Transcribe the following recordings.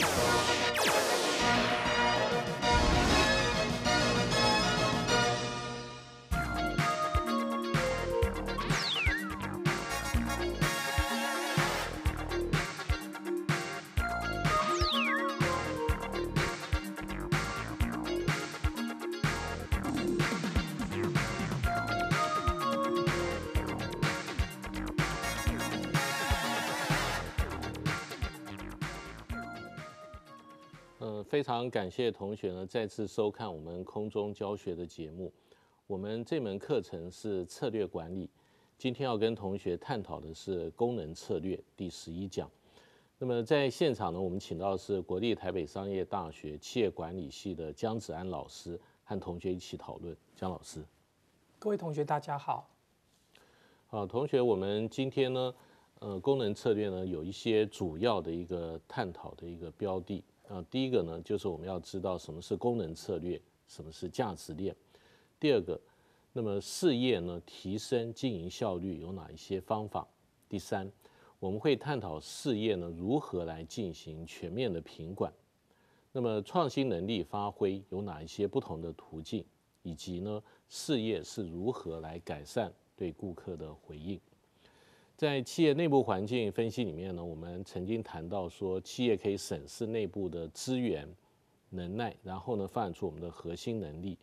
Thank you. 非常感谢同学呢，再次收看我们空中教学的节目。我们这门课程是策略管理，今天要跟同学探讨的是功能策略第十一讲。那么在现场呢，我们请到的是国立台北商业大学企业管理系的江子安老师，和同学一起讨论。江老师，各位同学大家好。好，同学，我们今天呢，呃，功能策略呢有一些主要的一个探讨的一个标的。啊，第一个呢，就是我们要知道什么是功能策略，什么是价值链。第二个，那么事业呢，提升经营效率有哪一些方法？第三，我们会探讨事业呢如何来进行全面的品管。那么创新能力发挥有哪一些不同的途径，以及呢，事业是如何来改善对顾客的回应。在企业内部环境分析里面呢，我们曾经谈到说，企业可以审视内部的资源、能耐，然后呢，发展出我们的核心能力。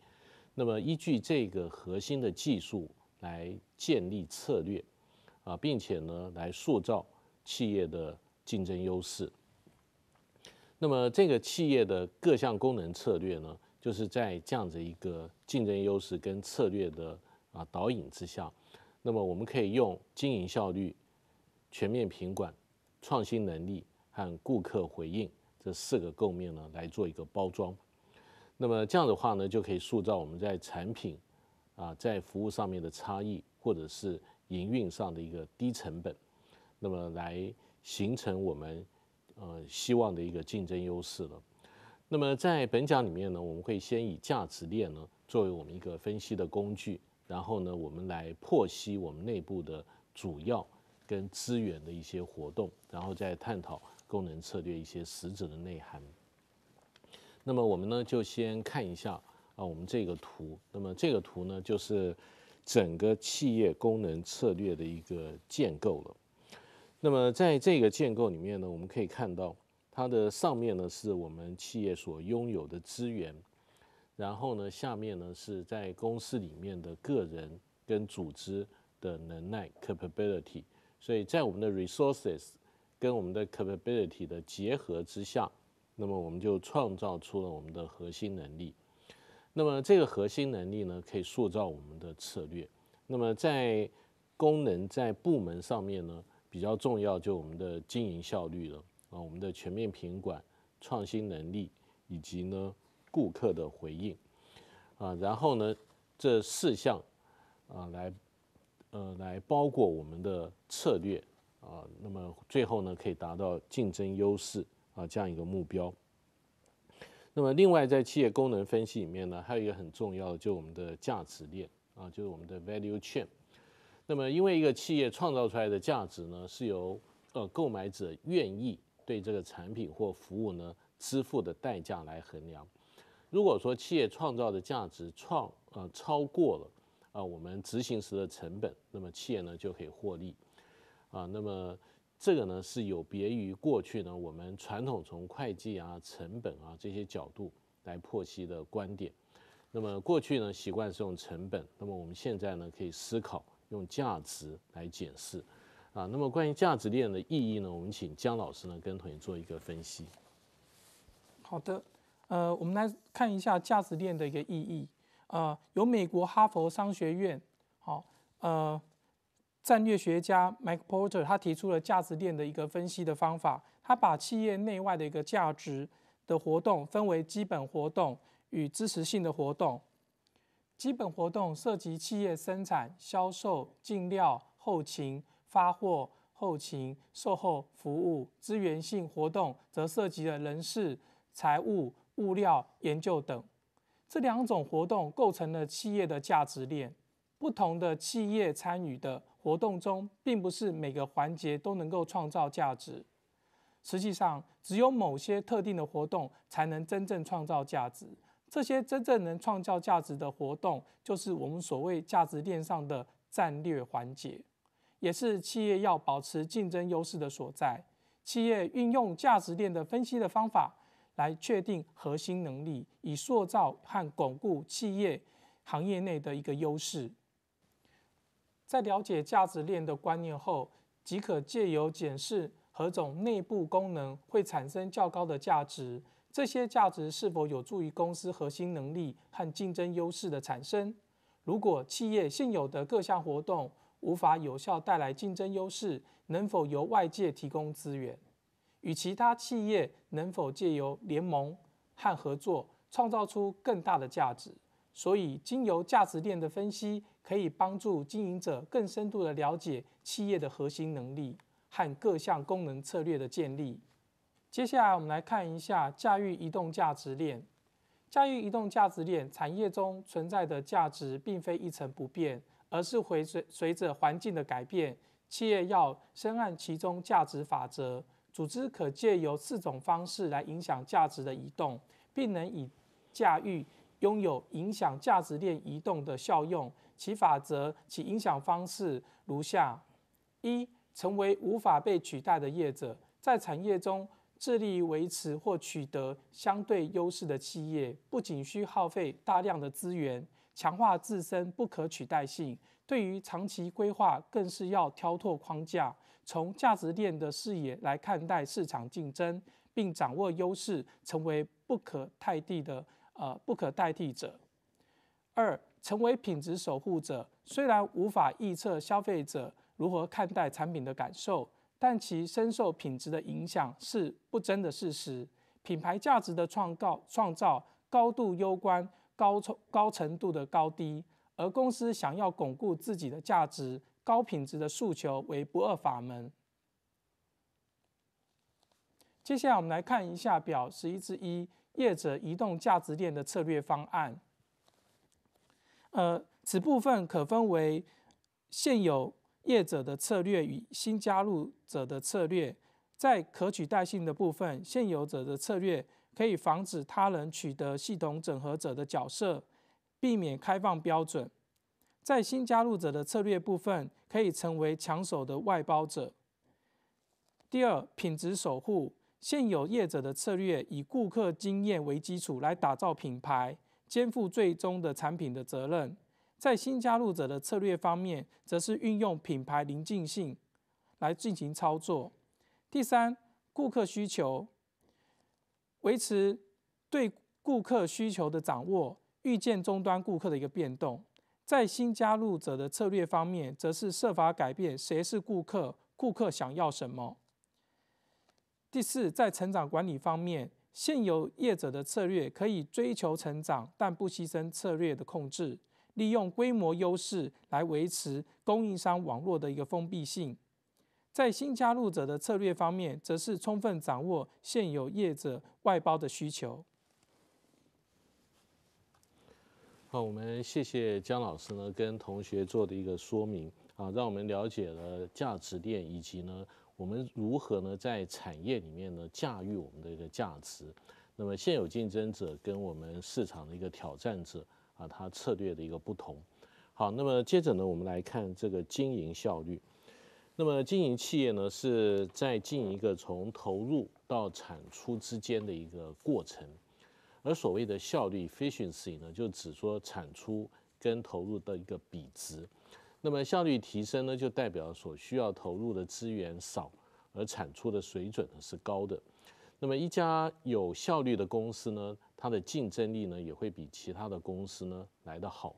那么，依据这个核心的技术来建立策略，啊，并且呢，来塑造企业的竞争优势。那么，这个企业的各项功能策略呢，就是在这样子一个竞争优势跟策略的啊导引之下。那么我们可以用经营效率、全面品管、创新能力和顾客回应这四个构面呢，来做一个包装。那么这样的话呢，就可以塑造我们在产品、啊在服务上面的差异，或者是营运上的一个低成本，那么来形成我们，呃希望的一个竞争优势了。那么在本讲里面呢，我们会先以价值链呢作为我们一个分析的工具。然后呢，我们来剖析我们内部的主要跟资源的一些活动，然后再探讨功能策略一些实质的内涵。那么我们呢，就先看一下啊，我们这个图。那么这个图呢，就是整个企业功能策略的一个建构了。那么在这个建构里面呢，我们可以看到它的上面呢，是我们企业所拥有的资源。然后呢，下面呢是在公司里面的个人跟组织的能耐 （capability）。所以在我们的 resources 跟我们的 capability 的结合之下，那么我们就创造出了我们的核心能力。那么这个核心能力呢，可以塑造我们的策略。那么在功能在部门上面呢，比较重要就我们的经营效率了啊，我们的全面品管、创新能力以及呢。顾客的回应，啊，然后呢，这四项啊来，呃，来包括我们的策略啊，那么最后呢，可以达到竞争优势啊这样一个目标。那么另外，在企业功能分析里面呢，还有一个很重要，的，就我们的价值链啊，就是我们的 value chain。那么因为一个企业创造出来的价值呢，是由呃购买者愿意对这个产品或服务呢支付的代价来衡量。如果说企业创造的价值创呃超过了啊我们执行时的成本，那么企业呢就可以获利啊。那么这个呢是有别于过去呢我们传统从会计啊成本啊这些角度来剖析的观点。那么过去呢习惯是用成本，那么我们现在呢可以思考用价值来解释啊。那么关于价值链的意义呢，我们请姜老师呢跟同学做一个分析。好的。呃，我们来看一下价值链的一个意义。呃，由美国哈佛商学院，好，呃，战略学家 m i k e p o r t e r 他提出了价值链的一个分析的方法。他把企业内外的一个价值的活动分为基本活动与支持性的活动。基本活动涉及企业生产、销售、进料、后勤、发货、后勤、售后服务；资源性活动则涉及了人事、财务。物料研究等，这两种活动构成了企业的价值链。不同的企业参与的活动中，并不是每个环节都能够创造价值。实际上，只有某些特定的活动才能真正创造价值。这些真正能创造价值的活动，就是我们所谓价值链上的战略环节，也是企业要保持竞争优势的所在。企业运用价值链的分析的方法。来确定核心能力，以塑造和巩固企业行业内的一个优势。在了解价值链的观念后，即可借由检视何种内部功能会产生较高的价值，这些价值是否有助于公司核心能力和竞争优势的产生？如果企业现有的各项活动无法有效带来竞争优势，能否由外界提供资源？与其他企业能否借由联盟和合作创造出更大的价值？所以，经由价值链的分析，可以帮助经营者更深度地了解企业的核心能力和各项功能策略的建立。接下来，我们来看一下驾驭移动价值链。驾驭移动价值链，产业中存在的价值并非一成不变，而是会随随着环境的改变。企业要深谙其中价值法则。组织可借由四种方式来影响价值的移动，并能以驾驭拥有影响价值链移动的效用。其法则，其影响方式如下：一、成为无法被取代的业者，在产业中致力于维持或取得相对优势的企业，不仅需耗费大量的资源，强化自身不可取代性，对于长期规划更是要挑拓框架。从价值链的视野来看待市场竞争，并掌握优势，成为不可替代的呃不可代替者。二，成为品质守护者。虽然无法预测消费者如何看待产品的感受，但其深受品质的影响是不争的事实。品牌价值的创造创造高度攸关高高程度的高低，而公司想要巩固自己的价值。高品质的诉求为不二法门。接下来，我们来看一下表十一之一业者移动价值链的策略方案。呃，此部分可分为现有业者的策略与新加入者的策略。在可取代性的部分，现有者的策略可以防止他人取得系统整合者的角色，避免开放标准。在新加入者的策略部分，可以成为抢手的外包者。第二，品质守护现有业者的策略，以顾客经验为基础来打造品牌，肩负最终的产品的责任。在新加入者的策略方面，则是运用品牌临近性来进行操作。第三，顾客需求维持对顾客需求的掌握，预见终端顾客的一个变动。在新加入者的策略方面，则是设法改变谁是顾客，顾客想要什么。第四，在成长管理方面，现有业者的策略可以追求成长，但不牺牲策略的控制，利用规模优势来维持供应商网络的一个封闭性。在新加入者的策略方面，则是充分掌握现有业者外包的需求。那我们谢谢江老师呢，跟同学做的一个说明啊，让我们了解了价值链，以及呢，我们如何呢在产业里面呢驾驭我们的一个价值。那么现有竞争者跟我们市场的一个挑战者啊，他策略的一个不同。好，那么接着呢，我们来看这个经营效率。那么经营企业呢，是在进一个从投入到产出之间的一个过程。而所谓的效率 （efficiency） 呢，就指说产出跟投入的一个比值。那么效率提升呢，就代表所需要投入的资源少，而产出的水准呢是高的。那么一家有效率的公司呢，它的竞争力呢也会比其他的公司呢来得好。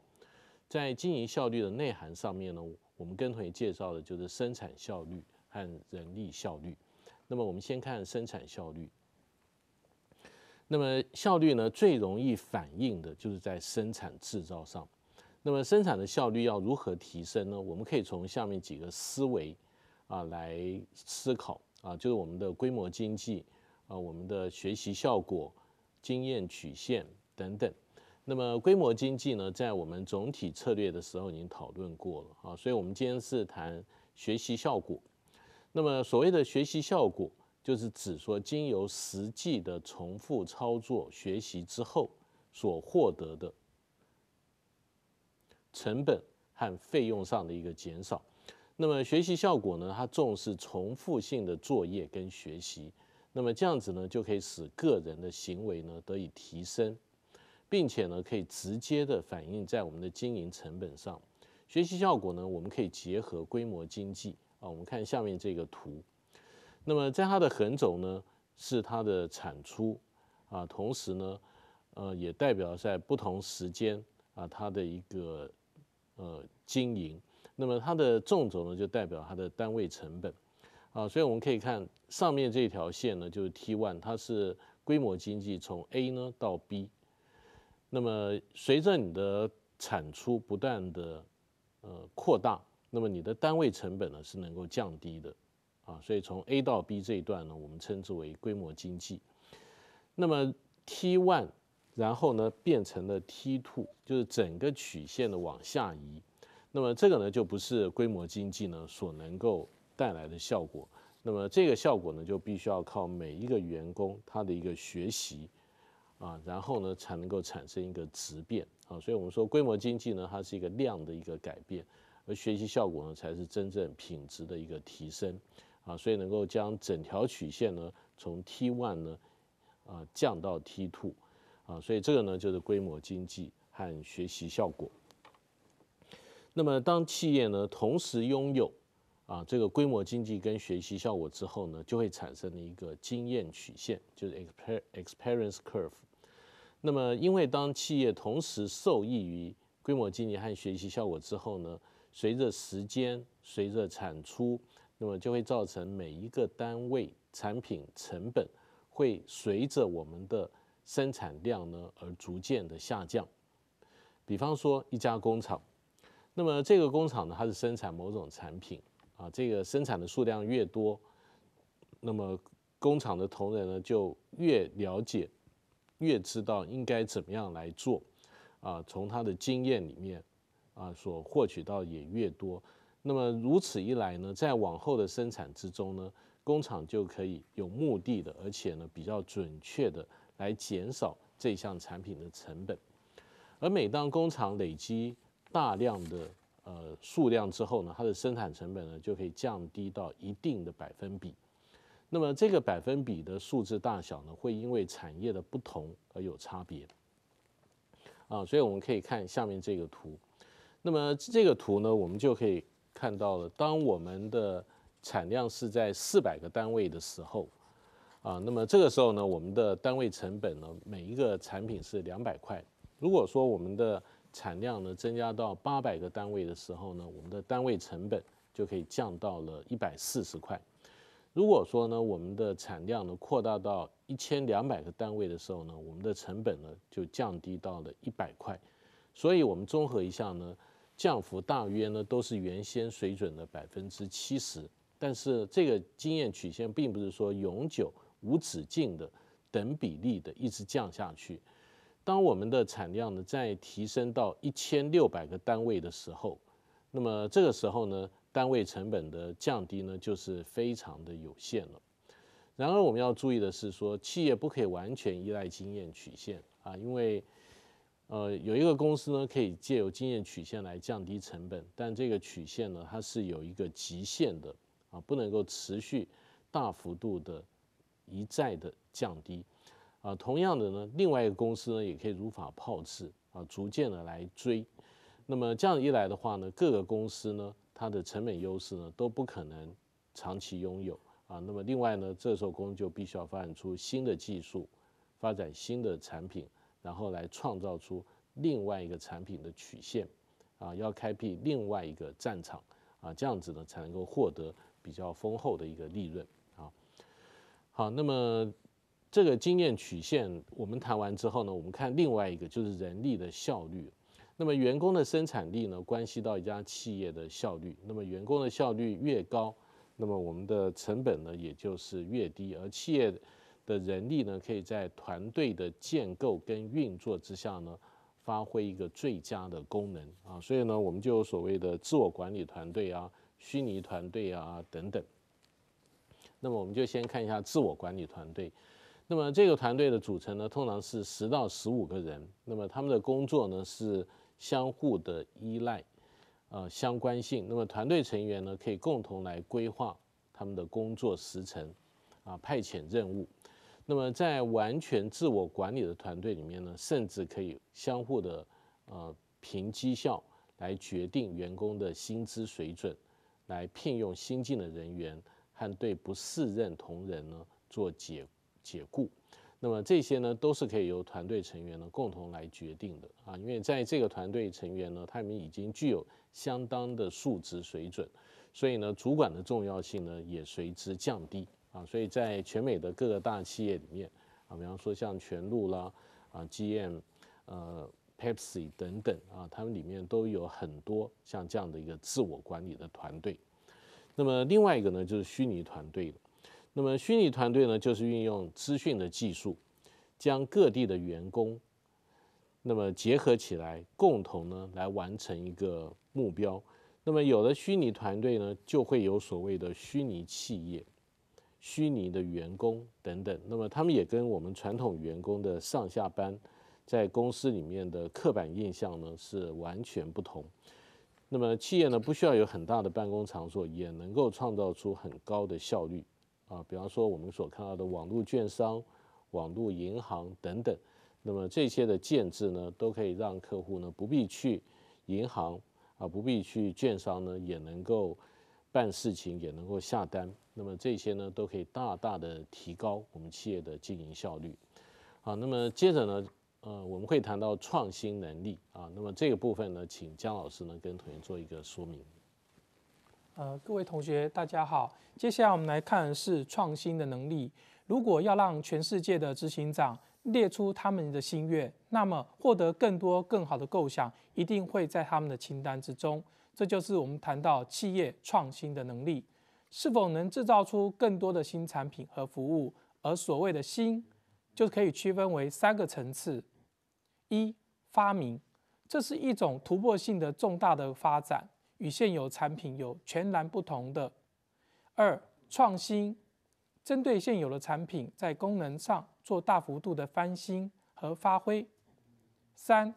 在经营效率的内涵上面呢，我们跟同学介绍的就是生产效率和人力效率。那么我们先看生产效率。那么效率呢，最容易反映的就是在生产制造上。那么生产的效率要如何提升呢？我们可以从下面几个思维，啊，来思考啊，就是我们的规模经济，啊，我们的学习效果、经验曲线等等。那么规模经济呢，在我们总体策略的时候已经讨论过了啊，所以我们今天是谈学习效果。那么所谓的学习效果。就是指说经由实际的重复操作学习之后所获得的成本和费用上的一个减少。那么学习效果呢？它重视重复性的作业跟学习。那么这样子呢，就可以使个人的行为呢得以提升，并且呢可以直接的反映在我们的经营成本上。学习效果呢，我们可以结合规模经济啊。我们看下面这个图。那么在它的横轴呢，是它的产出，啊，同时呢，呃，也代表在不同时间啊，它的一个呃经营。那么它的纵轴呢，就代表它的单位成本，啊，所以我们可以看上面这条线呢，就是 t one，它是规模经济，从 A 呢到 B。那么随着你的产出不断的呃扩大，那么你的单位成本呢是能够降低的。啊，所以从 A 到 B 这一段呢，我们称之为规模经济。那么 T one，然后呢变成了 T two，就是整个曲线的往下移。那么这个呢，就不是规模经济呢所能够带来的效果。那么这个效果呢，就必须要靠每一个员工他的一个学习啊，然后呢才能够产生一个质变啊。所以我们说，规模经济呢，它是一个量的一个改变，而学习效果呢，才是真正品质的一个提升。啊，所以能够将整条曲线呢，从 T one 呢，啊降到 T two，啊，所以这个呢就是规模经济和学习效果。那么当企业呢同时拥有，啊这个规模经济跟学习效果之后呢，就会产生了一个经验曲线，就是 exp experience curve。那么因为当企业同时受益于规模经济和学习效果之后呢，随着时间，随着产出。那么就会造成每一个单位产品成本会随着我们的生产量呢而逐渐的下降。比方说一家工厂，那么这个工厂呢它是生产某种产品啊，这个生产的数量越多，那么工厂的同仁呢就越了解，越知道应该怎么样来做，啊，从他的经验里面啊所获取到也越多。那么如此一来呢，在往后的生产之中呢，工厂就可以有目的的，而且呢比较准确的来减少这项产品的成本。而每当工厂累积大量的呃数量之后呢，它的生产成本呢就可以降低到一定的百分比。那么这个百分比的数字大小呢，会因为产业的不同而有差别。啊，所以我们可以看下面这个图。那么这个图呢，我们就可以。看到了，当我们的产量是在四百个单位的时候，啊，那么这个时候呢，我们的单位成本呢，每一个产品是两百块。如果说我们的产量呢增加到八百个单位的时候呢，我们的单位成本就可以降到了一百四十块。如果说呢，我们的产量呢扩大到一千两百个单位的时候呢，我们的成本呢就降低到了一百块。所以，我们综合一下呢。降幅大约呢都是原先水准的百分之七十，但是这个经验曲线并不是说永久无止境的等比例的一直降下去。当我们的产量呢再提升到一千六百个单位的时候，那么这个时候呢单位成本的降低呢就是非常的有限了。然而我们要注意的是说，企业不可以完全依赖经验曲线啊，因为。呃，有一个公司呢，可以借由经验曲线来降低成本，但这个曲线呢，它是有一个极限的啊，不能够持续大幅度的一再的降低啊。同样的呢，另外一个公司呢，也可以如法炮制啊，逐渐的来追。那么这样一来的话呢，各个公司呢，它的成本优势呢，都不可能长期拥有啊。那么另外呢，这时候公司就必须要发展出新的技术，发展新的产品。然后来创造出另外一个产品的曲线，啊，要开辟另外一个战场，啊，这样子呢才能够获得比较丰厚的一个利润，啊，好，那么这个经验曲线我们谈完之后呢，我们看另外一个就是人力的效率，那么员工的生产力呢关系到一家企业的效率，那么员工的效率越高，那么我们的成本呢也就是越低，而企业。的人力呢，可以在团队的建构跟运作之下呢，发挥一个最佳的功能啊，所以呢，我们就所谓的自我管理团队啊、虚拟团队啊等等。那么我们就先看一下自我管理团队。那么这个团队的组成呢，通常是十到十五个人。那么他们的工作呢是相互的依赖啊相关性。那么团队成员呢可以共同来规划他们的工作时程啊，派遣任务。那么，在完全自我管理的团队里面呢，甚至可以相互的，呃，凭绩效来决定员工的薪资水准，来聘用新进的人员和对不适任同仁呢做解解雇。那么这些呢都是可以由团队成员呢共同来决定的啊，因为在这个团队成员呢，他们已经具有相当的数值水准，所以呢，主管的重要性呢也随之降低。所以在全美的各个大企业里面，啊，比方说像全路啦，啊 g m 呃，Pepsi 等等啊，他们里面都有很多像这样的一个自我管理的团队。那么另外一个呢，就是虚拟团队。那么虚拟团队呢，就是运用资讯的技术，将各地的员工，那么结合起来，共同呢来完成一个目标。那么有的虚拟团队呢，就会有所谓的虚拟企业。虚拟的员工等等，那么他们也跟我们传统员工的上下班，在公司里面的刻板印象呢是完全不同。那么企业呢不需要有很大的办公场所，也能够创造出很高的效率啊。比方说我们所看到的网络券商、网络银行等等，那么这些的建制呢，都可以让客户呢不必去银行啊，不必去券商呢，也能够。办事情也能够下单，那么这些呢都可以大大的提高我们企业的经营效率。好，那么接着呢，呃，我们会谈到创新能力啊，那么这个部分呢，请姜老师呢跟同学做一个说明。呃，各位同学，大家好，接下来我们来看是创新的能力。如果要让全世界的执行长列出他们的心愿，那么获得更多更好的构想，一定会在他们的清单之中。这就是我们谈到企业创新的能力，是否能制造出更多的新产品和服务？而所谓的新，就可以区分为三个层次：一、发明，这是一种突破性的重大的发展，与现有产品有全然不同的；二、创新，针对现有的产品在功能上做大幅度的翻新和发挥；三、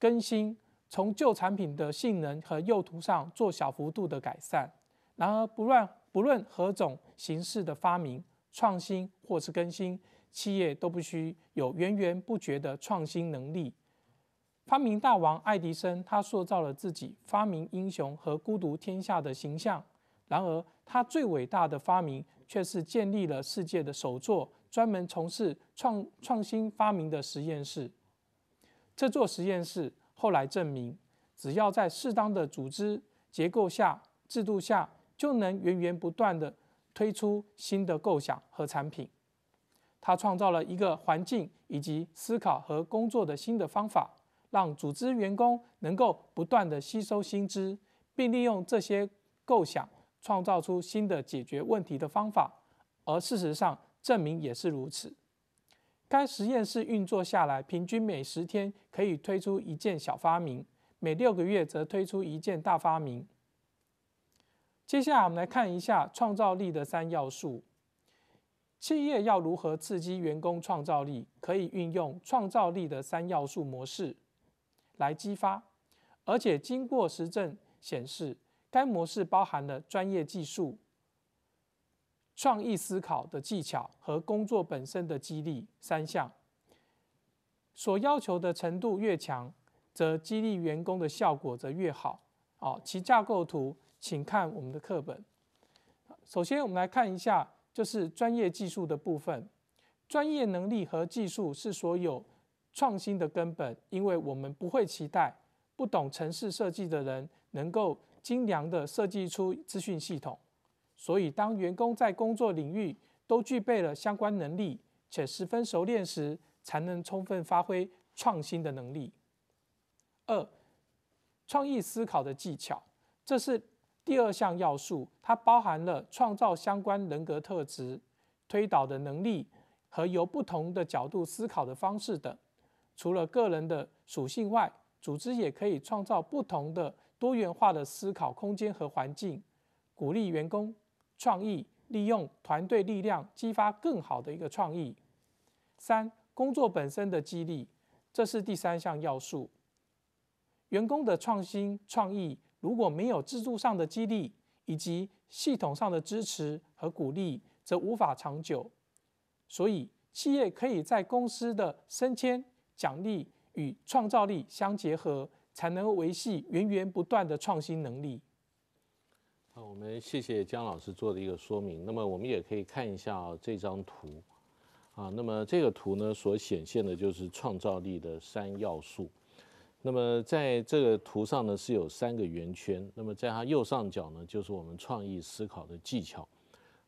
更新。从旧产品的性能和用途上做小幅度的改善。然而，不论不论何种形式的发明、创新或是更新，企业都必须有源源不绝的创新能力。发明大王爱迪生，他塑造了自己发明英雄和孤独天下的形象。然而，他最伟大的发明却是建立了世界的首座专门从事创创新发明的实验室。这座实验室。后来证明，只要在适当的组织结构下、制度下，就能源源不断地推出新的构想和产品。他创造了一个环境以及思考和工作的新的方法，让组织员工能够不断地吸收新知，并利用这些构想创造出新的解决问题的方法。而事实上，证明也是如此。该实验室运作下来，平均每十天可以推出一件小发明，每六个月则推出一件大发明。接下来，我们来看一下创造力的三要素。企业要如何刺激员工创造力，可以运用创造力的三要素模式来激发，而且经过实证显示，该模式包含了专业技术。创意思考的技巧和工作本身的激励三项，所要求的程度越强，则激励员工的效果则越好。好，其架构图，请看我们的课本。首先，我们来看一下，就是专业技术的部分。专业能力和技术是所有创新的根本，因为我们不会期待不懂城市设计的人能够精良的设计出资讯系统。所以，当员工在工作领域都具备了相关能力且十分熟练时，才能充分发挥创新的能力。二，创意思考的技巧，这是第二项要素，它包含了创造相关人格特质、推导的能力和由不同的角度思考的方式等。除了个人的属性外，组织也可以创造不同的多元化的思考空间和环境，鼓励员工。创意利用团队力量，激发更好的一个创意。三、工作本身的激励，这是第三项要素。员工的创新创意如果没有制度上的激励，以及系统上的支持和鼓励，则无法长久。所以，企业可以在公司的升迁奖励与创造力相结合，才能维系源源不断的创新能力。我们谢谢江老师做的一个说明。那么我们也可以看一下这张图，啊，那么这个图呢所显现的就是创造力的三要素。那么在这个图上呢是有三个圆圈。那么在它右上角呢就是我们创意思考的技巧，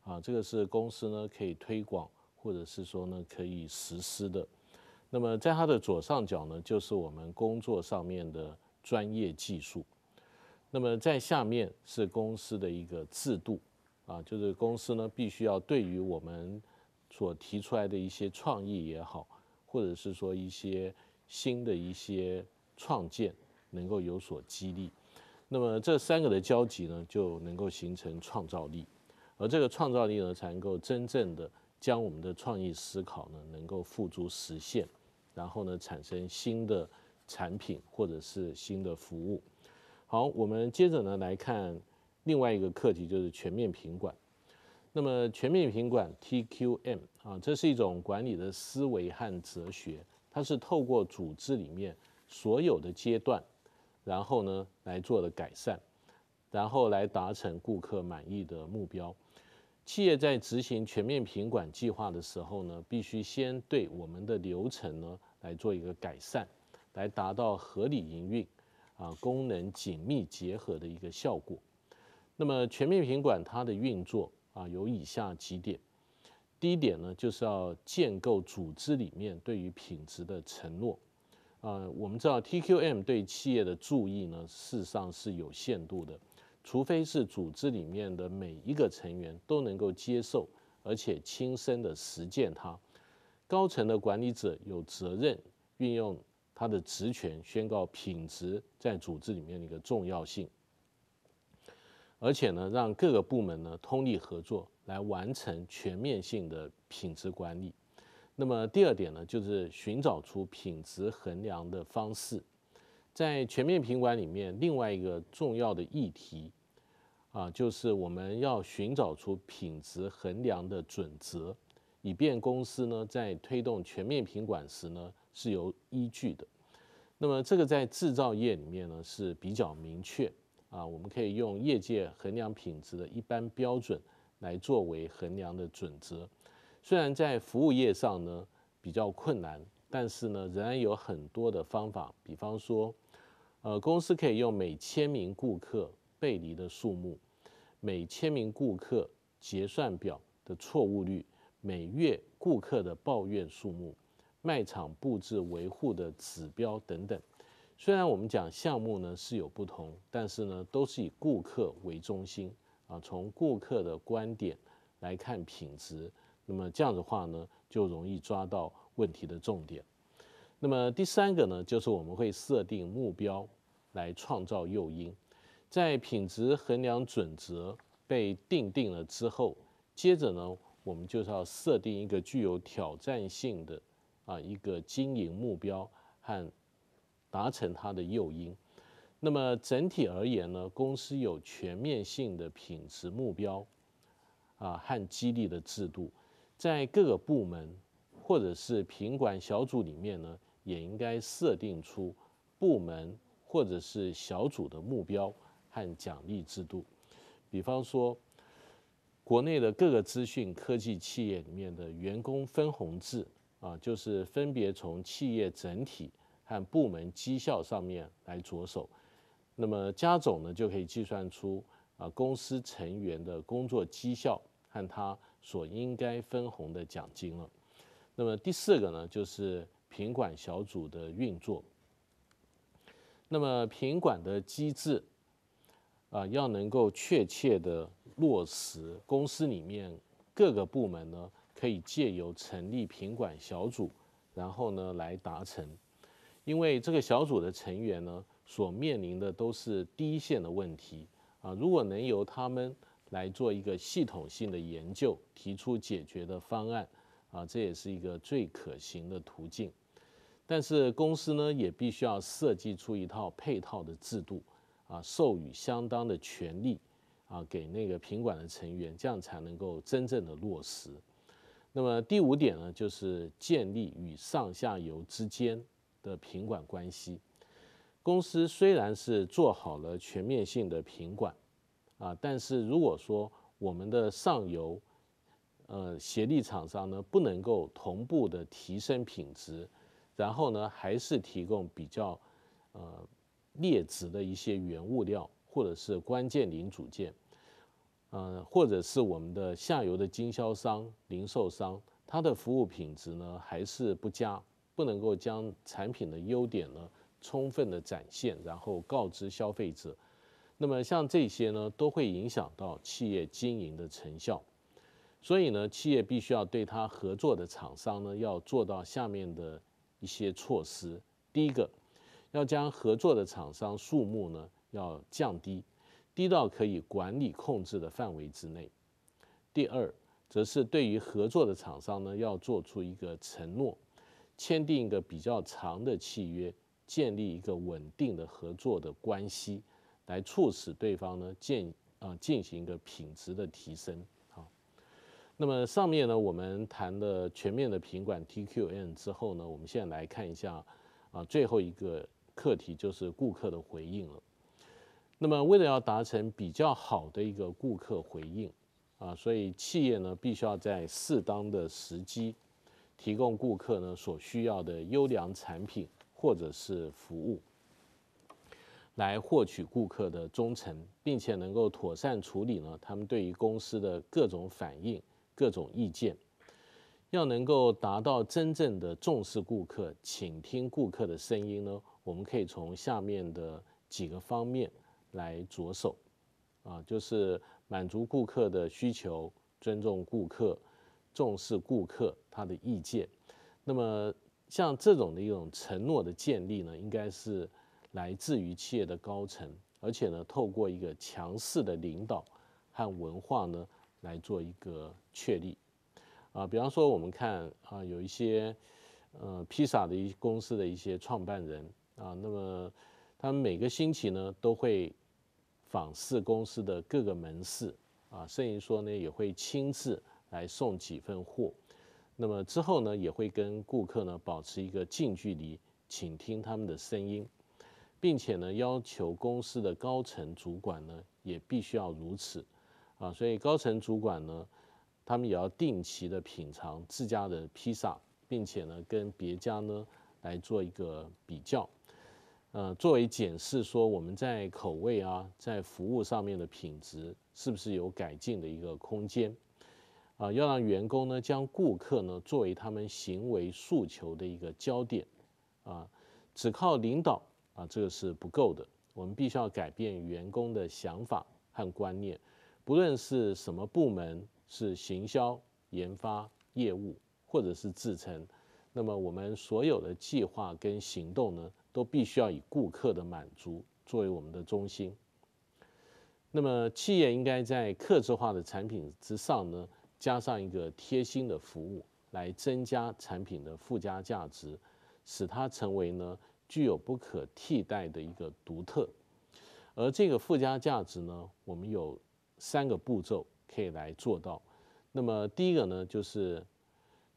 啊，这个是公司呢可以推广或者是说呢可以实施的。那么在它的左上角呢就是我们工作上面的专业技术。那么在下面是公司的一个制度，啊，就是公司呢必须要对于我们所提出来的一些创意也好，或者是说一些新的一些创建，能够有所激励。那么这三个的交集呢，就能够形成创造力，而这个创造力呢，才能够真正的将我们的创意思考呢，能够付诸实现，然后呢产生新的产品或者是新的服务。好，我们接着呢来看另外一个课题，就是全面品管。那么全面品管 TQM 啊，这是一种管理的思维和哲学，它是透过组织里面所有的阶段，然后呢来做的改善，然后来达成顾客满意的目标。企业在执行全面品管计划的时候呢，必须先对我们的流程呢来做一个改善，来达到合理营运。啊，功能紧密结合的一个效果。那么全面品管它的运作啊，有以下几点。第一点呢，就是要建构组织里面对于品质的承诺。啊，我们知道 TQM 对企业的注意呢，事实上是有限度的，除非是组织里面的每一个成员都能够接受，而且亲身的实践它。高层的管理者有责任运用。它的职权宣告品质在组织里面的一个重要性，而且呢，让各个部门呢通力合作来完成全面性的品质管理。那么第二点呢，就是寻找出品质衡量的方式。在全面品管里面，另外一个重要的议题啊，就是我们要寻找出品质衡量的准则，以便公司呢在推动全面品管时呢。是有依据的，那么这个在制造业里面呢是比较明确啊，我们可以用业界衡量品质的一般标准来作为衡量的准则。虽然在服务业上呢比较困难，但是呢仍然有很多的方法，比方说，呃，公司可以用每千名顾客背离的数目、每千名顾客结算表的错误率、每月顾客的抱怨数目。卖场布置、维护的指标等等，虽然我们讲项目呢是有不同，但是呢都是以顾客为中心啊，从顾客的观点来看品质。那么这样的话呢，就容易抓到问题的重点。那么第三个呢，就是我们会设定目标来创造诱因，在品质衡量准则被定定了之后，接着呢我们就是要设定一个具有挑战性的。啊，一个经营目标和达成它的诱因。那么整体而言呢，公司有全面性的品质目标啊和激励的制度，在各个部门或者是品管小组里面呢，也应该设定出部门或者是小组的目标和奖励制度。比方说，国内的各个资讯科技企业里面的员工分红制。啊，就是分别从企业整体和部门绩效上面来着手，那么加总呢，就可以计算出啊公司成员的工作绩效和他所应该分红的奖金了。那么第四个呢，就是品管小组的运作。那么品管的机制啊，要能够确切的落实公司里面各个部门呢。可以借由成立品管小组，然后呢来达成，因为这个小组的成员呢所面临的都是第一线的问题啊。如果能由他们来做一个系统性的研究，提出解决的方案啊，这也是一个最可行的途径。但是公司呢也必须要设计出一套配套的制度啊，授予相当的权利啊给那个品管的成员，这样才能够真正的落实。那么第五点呢，就是建立与上下游之间的品管关系。公司虽然是做好了全面性的品管，啊，但是如果说我们的上游，呃，协力厂商呢，不能够同步的提升品质，然后呢，还是提供比较，呃，劣质的一些原物料或者是关键零组件。嗯，或者是我们的下游的经销商、零售商，它的服务品质呢还是不佳，不能够将产品的优点呢充分的展现，然后告知消费者。那么像这些呢，都会影响到企业经营的成效。所以呢，企业必须要对他合作的厂商呢，要做到下面的一些措施。第一个，要将合作的厂商数目呢要降低。低到可以管理控制的范围之内。第二，则是对于合作的厂商呢，要做出一个承诺，签订一个比较长的契约，建立一个稳定的合作的关系，来促使对方呢建啊进行一个品质的提升啊。那么上面呢，我们谈的全面的品管 t q n 之后呢，我们现在来看一下啊最后一个课题就是顾客的回应了。那么，为了要达成比较好的一个顾客回应，啊，所以企业呢必须要在适当的时机，提供顾客呢所需要的优良产品或者是服务，来获取顾客的忠诚，并且能够妥善处理呢他们对于公司的各种反应、各种意见。要能够达到真正的重视顾客、倾听顾客的声音呢，我们可以从下面的几个方面。来着手，啊，就是满足顾客的需求，尊重顾客，重视顾客他的意见。那么像这种的一种承诺的建立呢，应该是来自于企业的高层，而且呢，透过一个强势的领导和文化呢，来做一个确立。啊，比方说我们看啊，有一些呃披萨的一公司的一些创办人啊，那么他们每个星期呢都会。访视公司的各个门市，啊，甚至说呢也会亲自来送几份货，那么之后呢也会跟顾客呢保持一个近距离，倾听他们的声音，并且呢要求公司的高层主管呢也必须要如此，啊，所以高层主管呢，他们也要定期的品尝自家的披萨，并且呢跟别家呢来做一个比较。呃，作为检视，说我们在口味啊，在服务上面的品质是不是有改进的一个空间？啊，要让员工呢，将顾客呢作为他们行为诉求的一个焦点，啊，只靠领导啊，这个是不够的。我们必须要改变员工的想法和观念，不论是什么部门，是行销、研发、业务或者是制成，那么我们所有的计划跟行动呢？都必须要以顾客的满足作为我们的中心。那么，企业应该在客制化的产品之上呢，加上一个贴心的服务，来增加产品的附加价值，使它成为呢具有不可替代的一个独特。而这个附加价值呢，我们有三个步骤可以来做到。那么，第一个呢，就是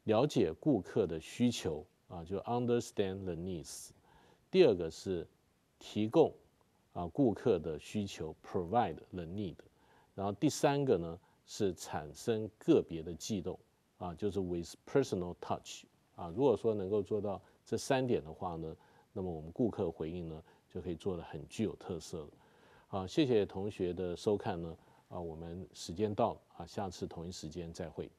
了解顾客的需求啊，就 understand the needs。第二个是提供啊顾客的需求，provide the need，然后第三个呢是产生个别的悸动啊，就是 with personal touch 啊。如果说能够做到这三点的话呢，那么我们顾客回应呢就可以做的很具有特色了。好，谢谢同学的收看呢，啊，我们时间到了啊，下次同一时间再会。